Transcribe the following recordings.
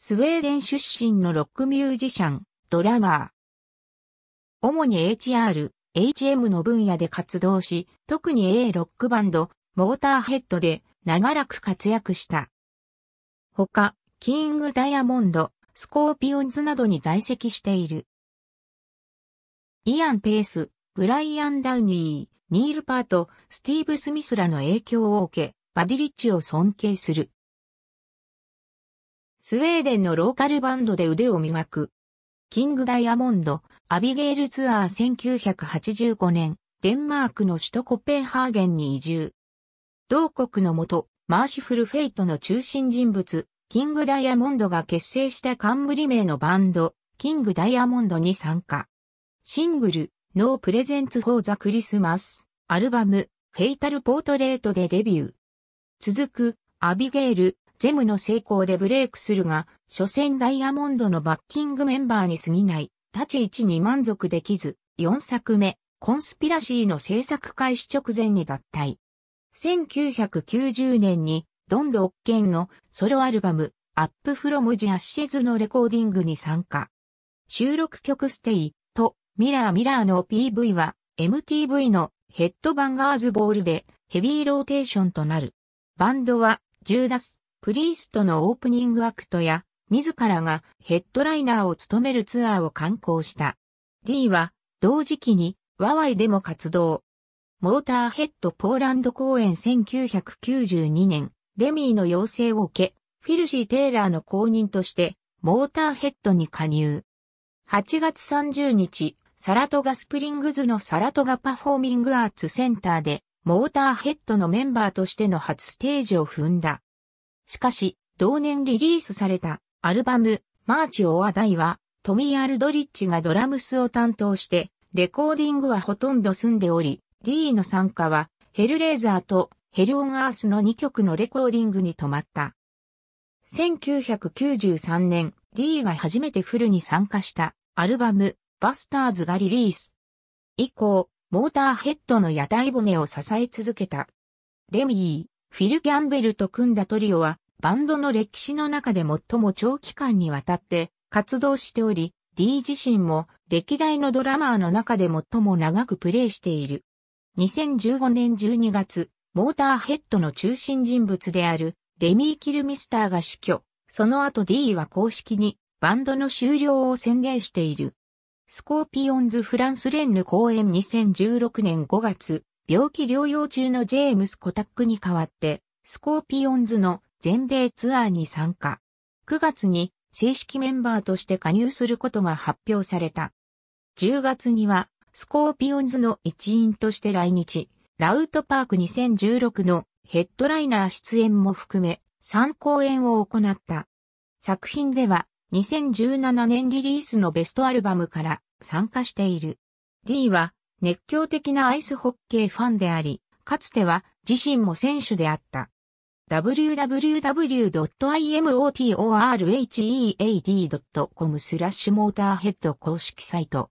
スウェーデン出身のロックミュージシャン、ドラマー。主に HR、HM の分野で活動し、特に A ロックバンド、モーターヘッドで長らく活躍した。他、キングダイヤモンド、スコーピオンズなどに在籍している。イアン・ペース、ブライアン・ダウニー、ニール・パート、スティーブ・スミスらの影響を受け、バディリッチを尊敬する。スウェーデンのローカルバンドで腕を磨く。キングダイヤモンド、アビゲールツアー1985年、デンマークの首都コペンハーゲンに移住。同国のもと、マーシフルフェイトの中心人物、キングダイヤモンドが結成した冠名のバンド、キングダイヤモンドに参加。シングル、ノープレゼンツフォーザクリスマス、アルバム、フェイタルポートレートでデビュー。続く、アビゲール、ゼムの成功でブレイクするが、初戦ダイヤモンドのバッキングメンバーに過ぎない、立ち位置に満足できず、4作目、コンスピラシーの制作開始直前に脱退。1990年に、ドン・ドッケンのソロアルバム、アップ・フロム・ジ・アッシズのレコーディングに参加。収録曲ステイとミラー・ミラーの PV は MTV のヘッドバンガーズボールでヘビーローテーションとなる。バンドはューダスプリーストのオープニングアクトや、自らがヘッドライナーを務めるツアーを観光した。D は、同時期に、ワワイでも活動。モーターヘッドポーランド公演1992年、レミーの要請を受け、フィルシー・テイラーの公認として、モーターヘッドに加入。8月30日、サラトガスプリングズのサラトガパフォーミングアーツセンターで、モーターヘッドのメンバーとしての初ステージを踏んだ。しかし、同年リリースされたアルバム、マーチ・オア・ダイは、トミー・アルドリッチがドラムスを担当して、レコーディングはほとんど済んでおり、D の参加は、ヘルレーザーとヘル・オン・アースの2曲のレコーディングに止まった。1993年、D が初めてフルに参加したアルバム、バスターズがリリース。以降、モーターヘッドの屋台骨を支え続けた。レミー、フィル・ギャンベルと組んだトリオは、バンドの歴史の中で最も長期間にわたって活動しており、D 自身も歴代のドラマーの中で最も長くプレイしている。2015年12月、モーターヘッドの中心人物であるレミー・キルミスターが死去。その後 D は公式にバンドの終了を宣言している。スコーピオンズ・フランスレンヌ公演2016年5月、病気療養中のジェームス・コタックに代わって、スコーピオンズの全米ツアーに参加。9月に正式メンバーとして加入することが発表された。10月には、スコーピオンズの一員として来日、ラウトパーク2016のヘッドライナー出演も含め、3公演を行った。作品では、2017年リリースのベストアルバムから参加している。D は、熱狂的なアイスホッケーファンであり、かつては自身も選手であった。www.imotorhead.com スラッシュモーターヘッド公式サイト。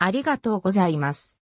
ありがとうございます。